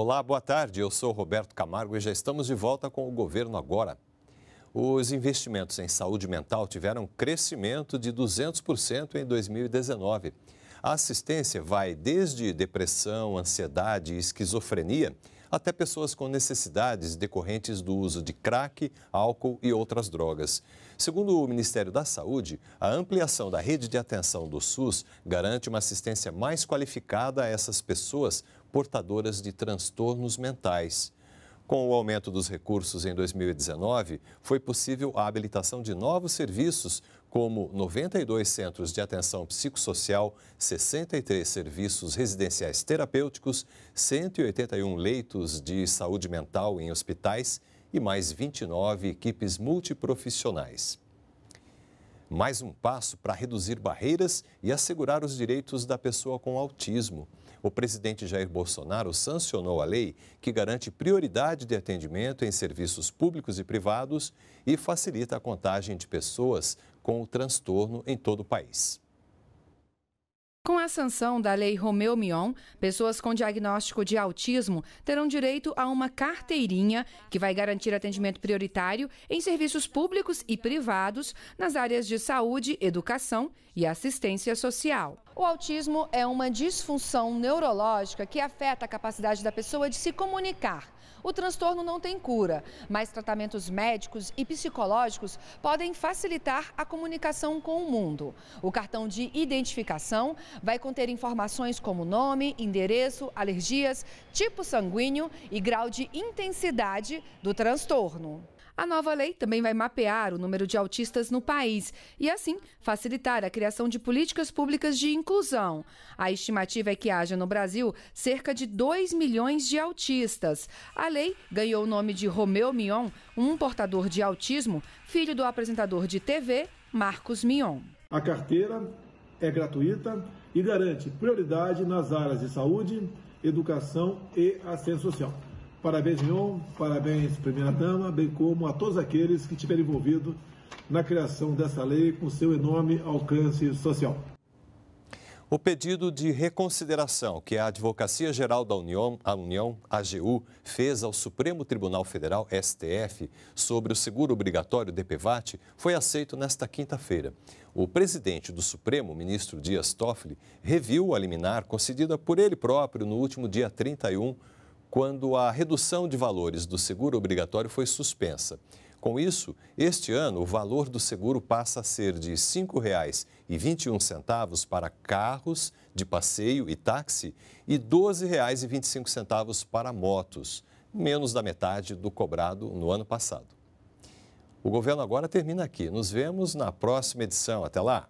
Olá, boa tarde. Eu sou Roberto Camargo e já estamos de volta com o governo agora. Os investimentos em saúde mental tiveram crescimento de 200% em 2019. A assistência vai desde depressão, ansiedade e esquizofrenia até pessoas com necessidades decorrentes do uso de crack, álcool e outras drogas. Segundo o Ministério da Saúde, a ampliação da rede de atenção do SUS garante uma assistência mais qualificada a essas pessoas portadoras de transtornos mentais. Com o aumento dos recursos em 2019, foi possível a habilitação de novos serviços, como 92 centros de atenção psicossocial, 63 serviços residenciais terapêuticos, 181 leitos de saúde mental em hospitais e mais 29 equipes multiprofissionais. Mais um passo para reduzir barreiras e assegurar os direitos da pessoa com autismo. O presidente Jair Bolsonaro sancionou a lei que garante prioridade de atendimento em serviços públicos e privados e facilita a contagem de pessoas com o transtorno em todo o país. Com a sanção da Lei Romeu Mion, pessoas com diagnóstico de autismo terão direito a uma carteirinha que vai garantir atendimento prioritário em serviços públicos e privados nas áreas de saúde, educação e assistência social. O autismo é uma disfunção neurológica que afeta a capacidade da pessoa de se comunicar. O transtorno não tem cura, mas tratamentos médicos e psicológicos podem facilitar a comunicação com o mundo. O cartão de identificação vai conter informações como nome, endereço, alergias, tipo sanguíneo e grau de intensidade do transtorno. A nova lei também vai mapear o número de autistas no país e, assim, facilitar a criação de políticas públicas de inclusão inclusão. A estimativa é que haja no Brasil cerca de 2 milhões de autistas. A lei ganhou o nome de Romeu Mion, um portador de autismo, filho do apresentador de TV Marcos Mion. A carteira é gratuita e garante prioridade nas áreas de saúde, educação e assistência social. Parabéns, Mion, parabéns, primeira-dama, bem como a todos aqueles que tiveram envolvido na criação dessa lei com seu enorme alcance social. O pedido de reconsideração que a Advocacia Geral da União, a União, AGU, fez ao Supremo Tribunal Federal, STF, sobre o seguro obrigatório DPVAT foi aceito nesta quinta-feira. O presidente do Supremo, ministro Dias Toffoli, reviu a liminar concedida por ele próprio no último dia 31, quando a redução de valores do seguro obrigatório foi suspensa. Com isso, este ano, o valor do seguro passa a ser de R$ 5,21 para carros de passeio e táxi e R$ 12,25 para motos, menos da metade do cobrado no ano passado. O governo agora termina aqui. Nos vemos na próxima edição. Até lá!